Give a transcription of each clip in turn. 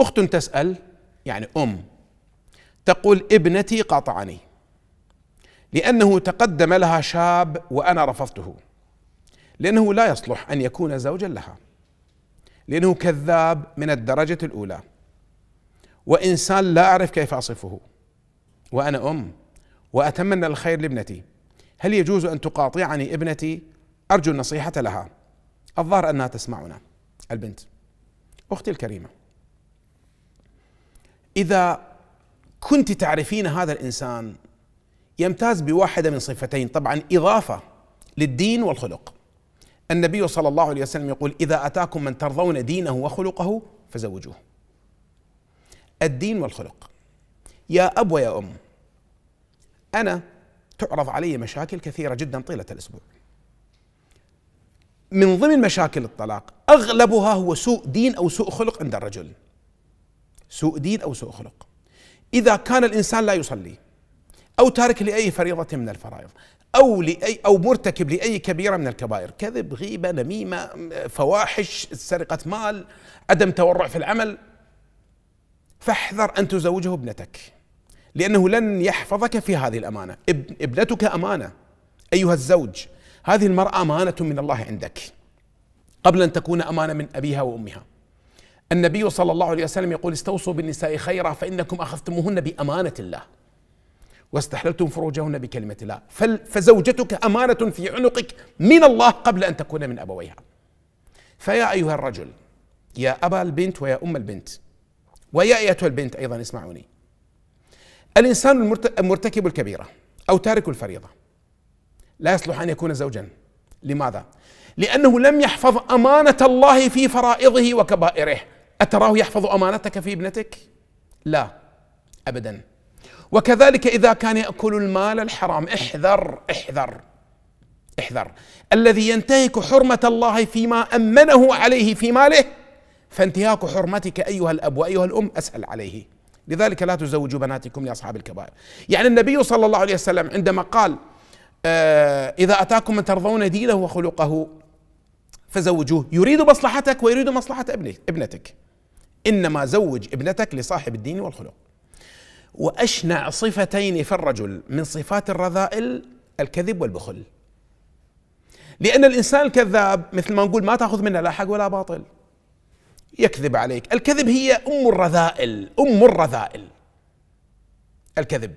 اخت تسال يعني ام تقول ابنتي قاطعني لانه تقدم لها شاب وانا رفضته لانه لا يصلح ان يكون زوجا لها لانه كذاب من الدرجه الاولى وانسان لا اعرف كيف اصفه وانا ام واتمنى الخير لابنتي هل يجوز ان تقاطعني ابنتي ارجو النصيحه لها الظاهر انها تسمعنا البنت اختي الكريمه اذا كنت تعرفين هذا الانسان يمتاز بواحده من صفتين طبعا اضافه للدين والخلق النبي صلى الله عليه وسلم يقول اذا اتاكم من ترضون دينه وخلقه فزوجوه الدين والخلق يا اب ويا ام انا تعرض علي مشاكل كثيره جدا طيله الاسبوع من ضمن مشاكل الطلاق اغلبها هو سوء دين او سوء خلق عند الرجل سوء دين أو سوء خلق إذا كان الإنسان لا يصلي أو تارك لأي فريضة من الفرائض أو لأي أو مرتكب لأي كبيرة من الكبائر كذب غيبة نميمة فواحش سرقة مال عدم تورع في العمل فاحذر أن تزوجه ابنتك لأنه لن يحفظك في هذه الأمانة ابنتك أمانة أيها الزوج هذه المرأة أمانة من الله عندك قبل أن تكون أمانة من أبيها وأمها النبي صلى الله عليه وسلم يقول استوصوا بالنساء خيرا فإنكم أخذتموهن بأمانة الله واستحللتم فروجهن بكلمة الله فزوجتك أمانة في عنقك من الله قبل أن تكون من أبويها فيا أيها الرجل يا أبا البنت ويا أم البنت ويا أيتها البنت أيضا اسمعوني الإنسان المرتكب الكبيرة أو تارك الفريضة لا يصلح أن يكون زوجا لماذا؟ لأنه لم يحفظ أمانة الله في فرائضه وكبائره أتراه يحفظ أمانتك في ابنتك؟ لا أبدا وكذلك إذا كان يأكل المال الحرام احذر احذر احذر الذي ينتهك حرمة الله فيما أمنه عليه في ماله فانتهاك حرمتك أيها الأب وأيها الأم أسهل عليه لذلك لا تزوجوا بناتكم لأصحاب الكبائر يعني النبي صلى الله عليه وسلم عندما قال آه، إذا أتاكم من ترضون دينه وخلقه فزوجوه يريد مصلحتك ويريد مصلحة ابنك ابنتك انما زوج ابنتك لصاحب الدين والخلق واشنع صفتين في الرجل من صفات الرذائل الكذب والبخل لان الانسان الكذاب مثل ما نقول ما تاخذ منه لا حق ولا باطل يكذب عليك الكذب هي ام الرذائل ام الرذائل الكذب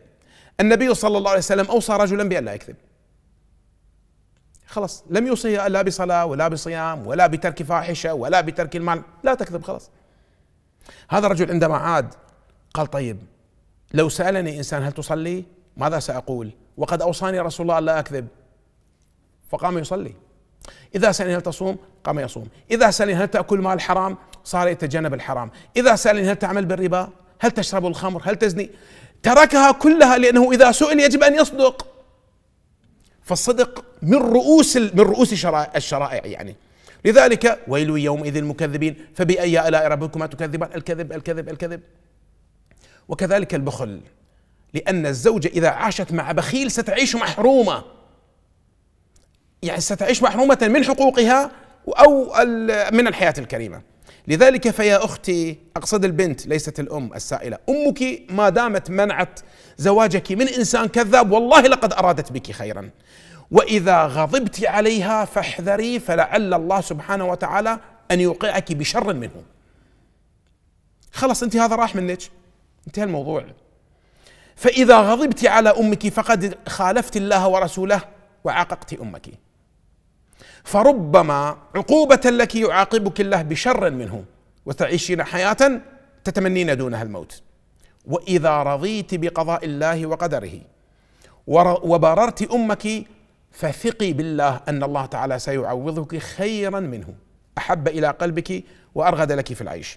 النبي صلى الله عليه وسلم اوصى رجلا بان لا يكذب خلاص لم يوصي لا بصلاه ولا بصيام ولا بترك فاحشه ولا بترك المال لا تكذب خلاص هذا الرجل عندما عاد قال طيب لو سألني إنسان هل تصلي ماذا سأقول وقد أوصاني رسول الله لا أكذب فقام يصلي إذا سألني هل تصوم قام يصوم إذا سألني هل تأكل مال حرام صار يتجنب الحرام إذا سألني هل تعمل بالربا هل تشرب الخمر هل تزني تركها كلها لأنه إذا سئل يجب أن يصدق فالصدق من رؤوس من رؤوس الشرائع يعني لذلك ويل يومئذ المكذبين فبأي آلاء ربكما تكذبان الكذب الكذب الكذب وكذلك البخل لأن الزوجة إذا عاشت مع بخيل ستعيش محرومة يعني ستعيش محرومة من حقوقها أو من الحياة الكريمة لذلك فيا أختي أقصد البنت ليست الأم السائلة أمك ما دامت منعت زواجك من إنسان كذاب والله لقد أرادت بك خيرا واذا غضبت عليها فاحذري فلعل الله سبحانه وتعالى ان يوقعك بشر منه خلص انت هذا راح منك انتهى الموضوع فاذا غضبت على امك فقد خالفت الله ورسوله وعاققت امك فربما عقوبه لك يعاقبك الله بشر منه وتعيشين حياه تتمنين دونها الموت واذا رضيت بقضاء الله وقدره وبررت امك فثقي بالله ان الله تعالى سيعوضك خيرا منه احب الى قلبك وارغد لك في العيش